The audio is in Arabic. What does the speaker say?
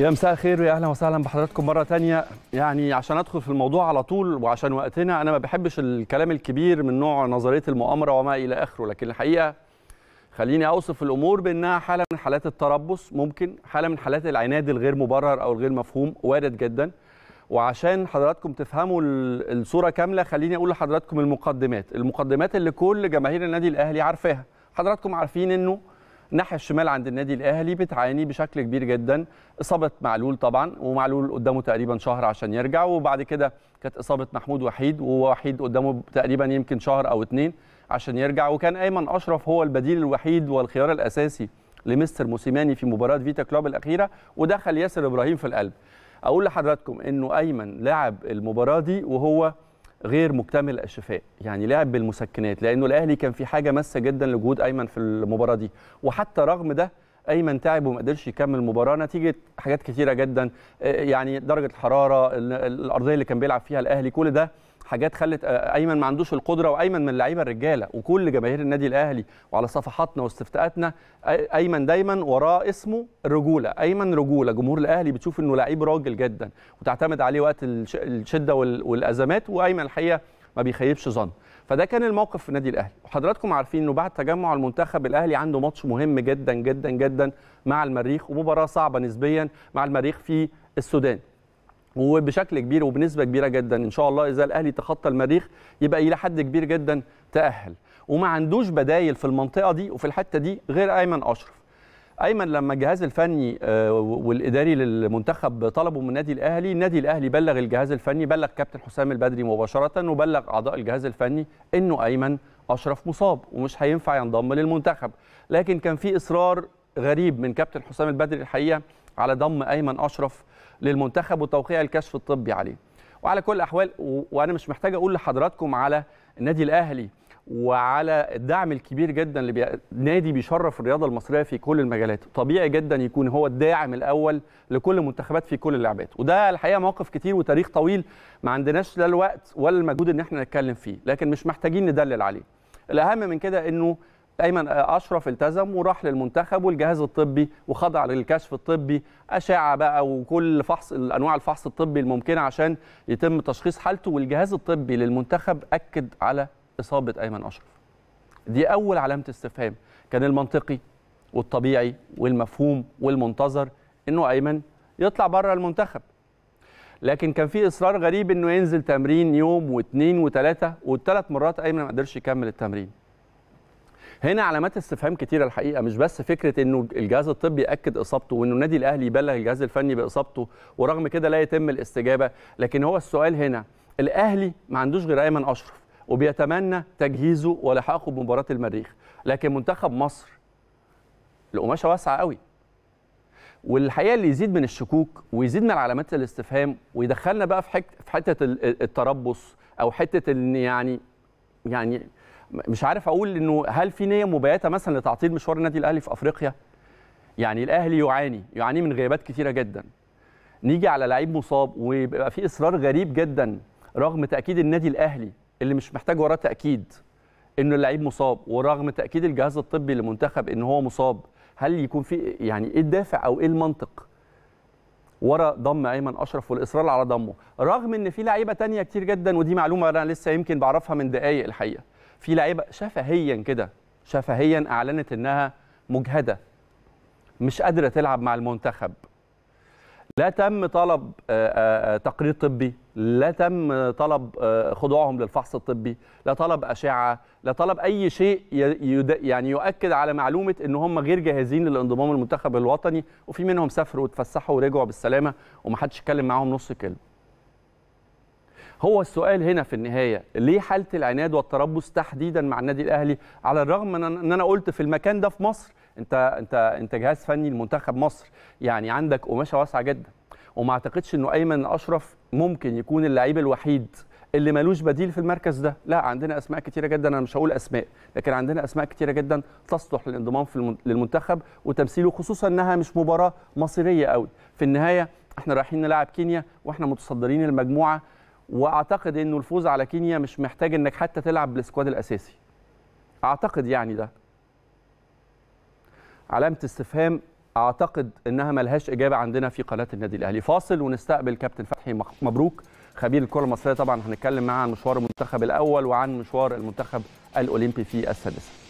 يا مساء الخير ويا اهلا وسهلا بحضراتكم مره تانية يعني عشان ادخل في الموضوع على طول وعشان وقتنا انا ما بحبش الكلام الكبير من نوع نظريه المؤامره وما الى اخره لكن الحقيقه خليني اوصف الامور بانها حاله من حالات التربص ممكن حاله من حالات العناد الغير مبرر او الغير مفهوم وارد جدا وعشان حضراتكم تفهموا الصوره كامله خليني اقول لحضراتكم المقدمات المقدمات اللي كل جماهير النادي الاهلي عارفاها حضراتكم عارفين انه الناحيه الشمال عند النادي الاهلي بتعاني بشكل كبير جدا اصابه معلول طبعا ومعلول قدامه تقريبا شهر عشان يرجع وبعد كده كانت اصابه محمود وحيد ووحيد قدامه تقريبا يمكن شهر او اتنين عشان يرجع وكان ايمن اشرف هو البديل الوحيد والخيار الاساسي لمستر موسيماني في مباراه فيتا كلوب الاخيره ودخل ياسر ابراهيم في القلب اقول لحضراتكم انه ايمن لعب المباراه دي وهو غير مكتمل الشفاء يعني لعب بالمسكنات لانه الاهلي كان في حاجه ماسه جدا لجهود ايمن في المباراه دي وحتى رغم ده ايمن تعب وما قدرش يكمل المباراه نتيجه حاجات كثيره جدا آه، يعني درجه الحراره الارضيه اللي كان بيلعب فيها الاهلي كل ده حاجات خلت آه، ايمن ما عندوش القدره وايمن من اللعيبه الرجاله وكل جماهير النادي الاهلي وعلى صفحاتنا واستفتاءاتنا ايمن دايما وراه اسمه الرجوله ايمن رجوله جمهور الاهلي بتشوف انه لعيب راجل جدا وتعتمد عليه وقت الشده والازمات وايمن الحقيقه ما بيخيبش ظن فده كان الموقف في النادي الاهلي وحضراتكم عارفين انه بعد تجمع المنتخب الاهلي عنده ماتش مهم جدا جدا جدا مع المريخ ومباراه صعبه نسبيا مع المريخ في السودان وبشكل كبير وبنسبه كبيره جدا ان شاء الله اذا الاهلي تخطى المريخ يبقى الى حد كبير جدا تاهل وما عندوش بدايل في المنطقه دي وفي الحته دي غير ايمن اشرف ايمن لما الجهاز الفني آه، والاداري للمنتخب طلبوا من النادي الاهلي النادي الاهلي بلغ الجهاز الفني بلغ كابتن حسام البدري مباشره وبلغ اعضاء الجهاز الفني انه ايمن اشرف مصاب ومش هينفع ينضم للمنتخب لكن كان في اصرار غريب من كابتن حسام البدري الحقيقه على ضم ايمن اشرف للمنتخب وتوقيع الكشف الطبي عليه وعلى كل الاحوال وانا مش محتاج اقول لحضراتكم على النادي الاهلي وعلى الدعم الكبير جدا اللي بي... نادي بيشرف الرياضه المصريه في كل المجالات طبيعي جدا يكون هو الداعم الاول لكل المنتخبات في كل اللعبات وده الحقيقه مواقف كتير وتاريخ طويل ما عندناش لا الوقت ولا المجهود ان احنا نتكلم فيه لكن مش محتاجين ندلل عليه الاهم من كده انه ايمن اشرف التزم وراح للمنتخب والجهاز الطبي وخضع للكشف الطبي اشعه بقى وكل فحص انواع الفحص الطبي الممكنه عشان يتم تشخيص حالته والجهاز الطبي للمنتخب اكد على اصابه ايمن اشرف دي اول علامه استفهام كان المنطقي والطبيعي والمفهوم والمنتظر انه ايمن يطلع بره المنتخب لكن كان في اصرار غريب انه ينزل تمرين يوم واثنين وثلاثه والثلاث مرات ايمن ما قدرش يكمل التمرين هنا علامات استفهام كتيره الحقيقه مش بس فكره انه الجهاز الطبي ياكد اصابته وانه النادي الاهلي يبلغ الجهاز الفني باصابته ورغم كده لا يتم الاستجابه لكن هو السؤال هنا الاهلي ما عندوش غير ايمن اشرف وبيتمنى تجهيزه ولحاقه بمباراه المريخ لكن منتخب مصر القماشه واسعه قوي والحقيقه اللي يزيد من الشكوك ويزيد من علامات الاستفهام ويدخلنا بقى في حته في حته التربص او حته ان يعني يعني مش عارف اقول انه هل في نيه مبياته مثلا لتعطيل مشوار النادي الاهلي في افريقيا؟ يعني الاهلي يعاني يعاني من غيابات كثيره جدا. نيجي على لعيب مصاب ويبقى في اصرار غريب جدا رغم تاكيد النادي الاهلي اللي مش محتاج وراه تاكيد انه اللعيب مصاب ورغم تاكيد الجهاز الطبي لمنتخب ان هو مصاب هل يكون في يعني ايه الدافع او ايه المنطق ورا ضم ايمن اشرف والاصرار على ضمه رغم ان في لعيبه تانية كتير جدا ودي معلومه انا لسه يمكن بعرفها من دقائق الحقيقه في لعيبه شفهيا كده شفهيا اعلنت انها مجهده مش قادره تلعب مع المنتخب لا تم طلب آه، آه، آه، تقرير طبي لا تم طلب خضوعهم للفحص الطبي لا طلب أشعة لا طلب أي شيء يعني يؤكد على معلومة أن هم غير جاهزين للانضمام للمنتخب الوطني وفي منهم سافروا وتفسحوا ورجعوا بالسلامة ومحدش اتكلم معاهم نص كلمة هو السؤال هنا في النهايه ليه حاله العناد والتربص تحديدا مع النادي الاهلي على الرغم من ان انا قلت في المكان ده في مصر انت انت انت جهاز فني لمنتخب مصر يعني عندك قماشه واسعه جدا وما اعتقدش انه ايمن اشرف ممكن يكون اللعيب الوحيد اللي ملوش بديل في المركز ده لا عندنا اسماء كتيره جدا انا مش هقول اسماء لكن عندنا اسماء كتيره جدا تصلح للانضمام في للمنتخب وتمثيله خصوصا انها مش مباراه مصيريه قوي في النهايه احنا رايحين نلعب كينيا واحنا متصدرين المجموعه واعتقد انه الفوز على كينيا مش محتاج انك حتى تلعب بالسكواد الاساسي اعتقد يعني ده علامه استفهام اعتقد انها ملهاش اجابه عندنا في قناه النادي الاهلي فاصل ونستقبل كابتن فتحي مبروك خبير الكره المصريه طبعا هنتكلم معاه عن مشوار المنتخب الاول وعن مشوار المنتخب الاولمبي في السادسه